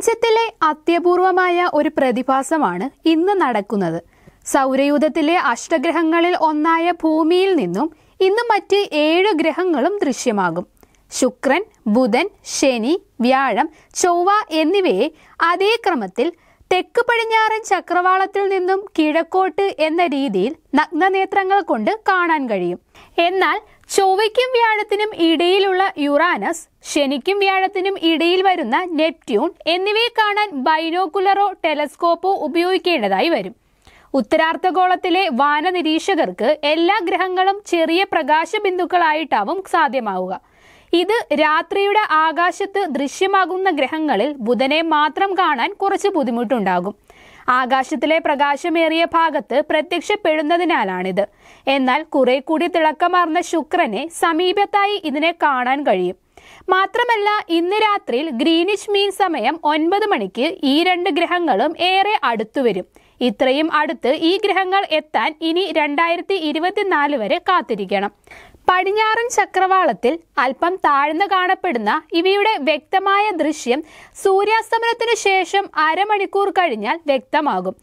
പ്രപഞ്ചത്തിലെ അത്യപൂർവമായ ഒരു പ്രതിഭാസമാണ് ഇന്ന് നടക്കുന്നത് സൗരയൂഥത്തിലെ അഷ്ടഗ്രഹങ്ങളിൽ ഒന്നായ ഭൂമിയിൽ നിന്നും ഇന്ന് മറ്റ് ഏഴ് ഗ്രഹങ്ങളും ദൃശ്യമാകും ശുക്രൻ ബുധൻ ശനി വ്യാഴം ചൊവ്വ എന്നിവയെ അതേ ക്രമത്തിൽ തെക്ക് പടിഞ്ഞാറൻ ചക്രവാളത്തിൽ നിന്നും കിഴക്കോട്ട് എന്ന രീതിയിൽ നഗ്നനേത്രങ്ങൾ കൊണ്ട് കാണാൻ കഴിയും എന്നാൽ ചൊവ്വയ്ക്കും വ്യാഴത്തിനും ഇടയിലുള്ള യുറാനസ് ശനിക്കും വ്യാഴത്തിനും ഇടയിൽ വരുന്ന നെപ്റ്റ്യൂൺ എന്നിവയെ കാണാൻ ബൈനോക്കുലറോ ടെലസ്കോപ്പോ ഉപയോഗിക്കേണ്ടതായി വരും ഉത്തരാർദ്ധഗോളത്തിലെ നിരീക്ഷകർക്ക് എല്ലാ ഗ്രഹങ്ങളും ചെറിയ പ്രകാശ ബിന്ദുക്കളായിട്ടാവും സാധ്യമാവുക ഇത് രാത്രിയുടെ ആകാശത്ത് ദൃശ്യമാകുന്ന ഗ്രഹങ്ങളിൽ ബുധനെ മാത്രം കാണാൻ കുറച്ച് ബുദ്ധിമുട്ടുണ്ടാകും ആകാശത്തിലെ പ്രകാശമേറിയ ഭാഗത്ത് പ്രത്യക്ഷപ്പെടുന്നതിനാലാണിത് എന്നാൽ കുറെ കൂടി തിളക്കമാർന്ന ശുക്രനെ സമീപത്തായി ഇതിനെ കാണാൻ കഴിയും മാത്രമല്ല ഇന്ന് രാത്രിയിൽ ഗ്രീനിഷ് മീൻ സമയം ഒൻപത് മണിക്ക് ഈ രണ്ട് ഗ്രഹങ്ങളും ഏറെ അടുത്തു വരും ഇത്രയും അടുത്ത് ഈ ഗ്രഹങ്ങൾ എത്താൻ ഇനി രണ്ടായിരത്തി ഇരുപത്തിനാല് വരെ കാത്തിരിക്കണം പടിഞ്ഞാറൻ ചക്രവാളത്തിൽ അല്പം താഴ്ന്നു കാണപ്പെടുന്ന ഇവയുടെ വ്യക്തമായ ദൃശ്യം സൂര്യാസ്തമനത്തിനു ശേഷം അരമണിക്കൂർ കഴിഞ്ഞാൽ വ്യക്തമാകും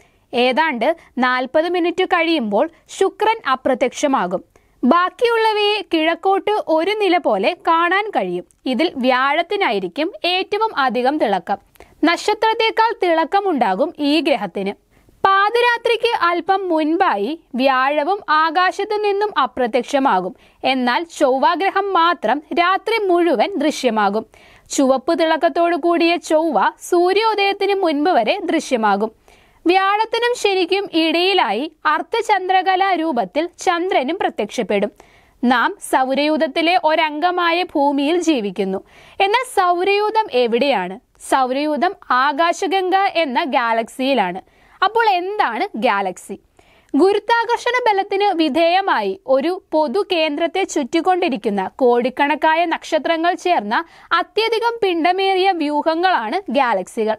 ഏതാണ്ട് നാൽപ്പത് മിനിറ്റ് കഴിയുമ്പോൾ ശുക്രൻ അപ്രത്യക്ഷമാകും ബാക്കിയുള്ളവയെ കിഴക്കോട്ട് ഒരു നില പോലെ കാണാൻ കഴിയും ഇതിൽ വ്യാഴത്തിനായിരിക്കും ഏറ്റവും അധികം തിളക്കം നക്ഷത്രത്തേക്കാൾ തിളക്കമുണ്ടാകും ഈ ഗ്രഹത്തിന് പാതിരാത്രിക്ക് അല്പം മുൻപായി വ്യാഴവും ആകാശത്ത് നിന്നും അപ്രത്യക്ഷമാകും എന്നാൽ ചൊവ്വാഗ്രഹം മാത്രം രാത്രി മുഴുവൻ ദൃശ്യമാകും ചുവപ്പ് തിളക്കത്തോടു കൂടിയ ചൊവ്വ സൂര്യോദയത്തിന് മുൻപ് വരെ ദൃശ്യമാകും വ്യാഴത്തിനും ശരിക്കും ഇടയിലായി അർദ്ധചന്ദ്രകല രൂപത്തിൽ ചന്ദ്രനും പ്രത്യക്ഷപ്പെടും നാം സൗരയൂഥത്തിലെ ഒരംഗമായ ഭൂമിയിൽ ജീവിക്കുന്നു എന്നാൽ സൗരയൂഥം എവിടെയാണ് സൗരയൂഥം ആകാശഗംഗ എന്ന ഗാലക്സിയിലാണ് അപ്പോൾ എന്താണ് ഗാലക്സി ഗുരുത്വാകർഷണ ബലത്തിന് വിധേയമായി ഒരു പൊതു കേന്ദ്രത്തെ ചുറ്റിക്കൊണ്ടിരിക്കുന്ന കോടിക്കണക്കായ നക്ഷത്രങ്ങൾ ചേർന്ന അത്യധികം പിണ്ടമേറിയ വ്യൂഹങ്ങളാണ് ഗാലക്സികൾ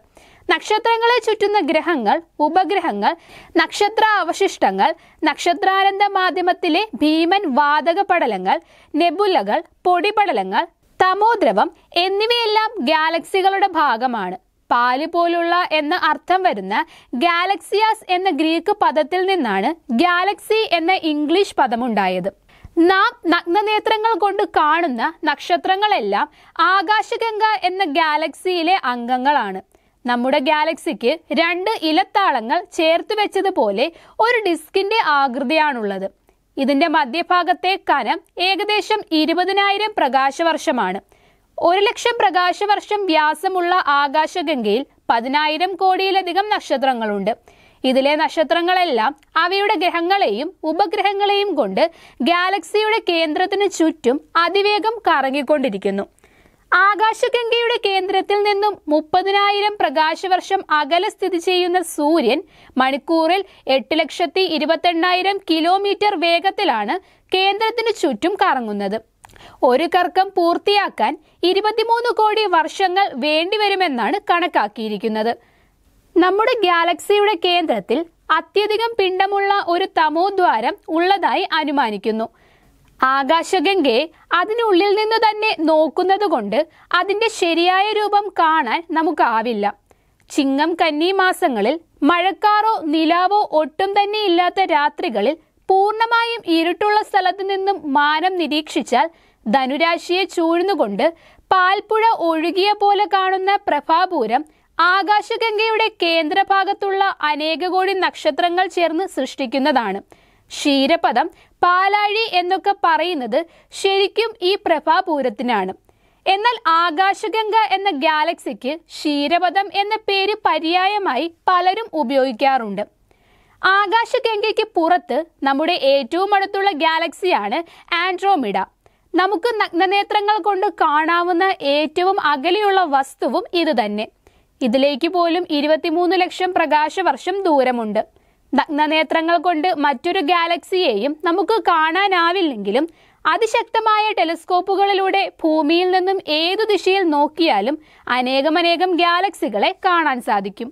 നക്ഷത്രങ്ങളെ ചുറ്റുന്ന ഗ്രഹങ്ങൾ ഉപഗ്രഹങ്ങൾ നക്ഷത്ര അവശിഷ്ടങ്ങൾ നക്ഷത്രാനന്ദ മാധ്യമത്തിലെ ഭീമൻ വാതക പടലങ്ങൾ നെബുലകൾ പൊടിപടലങ്ങൾ തമോദ്രവം എന്നിവയെല്ലാം ഗാലക്സികളുടെ ഭാഗമാണ് പാല് പോലുള്ള എന്ന അർത്ഥം വരുന്ന ഗാലക്സിയാസ് എന്ന ഗ്രീക്ക് പദത്തിൽ നിന്നാണ് ഗാലക്സി എന്ന ഇംഗ്ലീഷ് പദമുണ്ടായത് നാം നഗ്നനേത്രങ്ങൾ കൊണ്ട് കാണുന്ന നക്ഷത്രങ്ങളെല്ലാം ആകാശഗംഗ എന്ന ഗാലക്സിയിലെ അംഗങ്ങളാണ് നമ്മുടെ ഗാലക്സിക്ക് രണ്ട് ഇലത്താളങ്ങൾ ചേർത്ത് വെച്ചതുപോലെ ഒരു ഡിസ്കിന്റെ ആകൃതിയാണുള്ളത് ഇതിന്റെ മധ്യഭാഗത്തെ കനം ഏകദേശം ഇരുപതിനായിരം പ്രകാശവർഷമാണ് വർഷമാണ് ഒരു ലക്ഷം പ്രകാശവർഷം വ്യാസമുള്ള ആകാശഗംഗയിൽ പതിനായിരം കോടിയിലധികം നക്ഷത്രങ്ങളുണ്ട് ഇതിലെ നക്ഷത്രങ്ങളെല്ലാം അവയുടെ ഗ്രഹങ്ങളെയും ഉപഗ്രഹങ്ങളെയും കൊണ്ട് ഗാലക്സിയുടെ കേന്ദ്രത്തിന് ചുറ്റും അതിവേഗം കറങ്ങിക്കൊണ്ടിരിക്കുന്നു ആകാശഗംഗയുടെ കേന്ദ്രത്തിൽ നിന്നും മുപ്പതിനായിരം പ്രകാശവർഷം അകലെ സ്ഥിതി ചെയ്യുന്ന സൂര്യൻ മണിക്കൂറിൽ എട്ട് ലക്ഷത്തി ഇരുപത്തെണ്ണായിരം കിലോമീറ്റർ വേഗത്തിലാണ് കേന്ദ്രത്തിന് ചുറ്റും കറങ്ങുന്നത് ഒരു കർക്കം പൂർത്തിയാക്കാൻ ഇരുപത്തിമൂന്ന് കോടി വർഷങ്ങൾ വേണ്ടിവരുമെന്നാണ് കണക്കാക്കിയിരിക്കുന്നത് നമ്മുടെ ഗാലക്സിയുടെ കേന്ദ്രത്തിൽ അത്യധികം പിണ്ടമുള്ള ഒരു തമോദ്വാരം ഉള്ളതായി അനുമാനിക്കുന്നു ആകാശഗംഗയെ അതിനുള്ളിൽ നിന്ന് തന്നെ നോക്കുന്നതുകൊണ്ട് അതിൻ്റെ ശരിയായ രൂപം കാണാൻ നമുക്കാവില്ല ചിങ്ങം കന്നി മാസങ്ങളിൽ മഴക്കാറോ നിലാവോ ഒട്ടും തന്നെ ഇല്ലാത്ത രാത്രികളിൽ പൂർണ്ണമായും ഇരുട്ടുള്ള സ്ഥലത്ത് നിന്നും മാനം നിരീക്ഷിച്ചാൽ ധനുരാശിയെ ചൂഴ്ന്നുകൊണ്ട് പാൽപ്പുഴ ഒഴുകിയ പോലെ കാണുന്ന പ്രഭാപൂരം ആകാശഗംഗയുടെ കേന്ദ്രഭാഗത്തുള്ള അനേക കോടി നക്ഷത്രങ്ങൾ ചേർന്ന് സൃഷ്ടിക്കുന്നതാണ് ക്ഷീരപദം പാലാഴി എന്നൊക്കെ പറയുന്നത് ശരിക്കും ഈ പ്രഭാപൂരത്തിനാണ് എന്നാൽ ആകാശഗംഗ എന്ന ഗാലക്സിക്ക് ക്ഷീരപദം എന്ന പേര് പര്യായമായി പലരും ഉപയോഗിക്കാറുണ്ട് ആകാശഗംഗയ്ക്ക് പുറത്ത് നമ്മുടെ ഏറ്റവും അടുത്തുള്ള ഗാലക്സിയാണ് ആൻഡ്രോമിഡ നമുക്ക് നഗ്നനേത്രങ്ങൾ കൊണ്ട് കാണാവുന്ന ഏറ്റവും അകലെയുള്ള വസ്തുവും ഇത് തന്നെ ഇതിലേക്ക് പോലും ഇരുപത്തിമൂന്ന് ലക്ഷം പ്രകാശവർഷം ദൂരമുണ്ട് നഗ്നനേത്രങ്ങൾ കൊണ്ട് മറ്റൊരു ഗാലക്സിയെയും നമുക്ക് കാണാനാവില്ലെങ്കിലും അതിശക്തമായ ടെലിസ്കോപ്പുകളിലൂടെ ഭൂമിയിൽ നിന്നും ഏതു ദിശയിൽ നോക്കിയാലും അനേകമനേകം ഗാലക്സികളെ കാണാൻ സാധിക്കും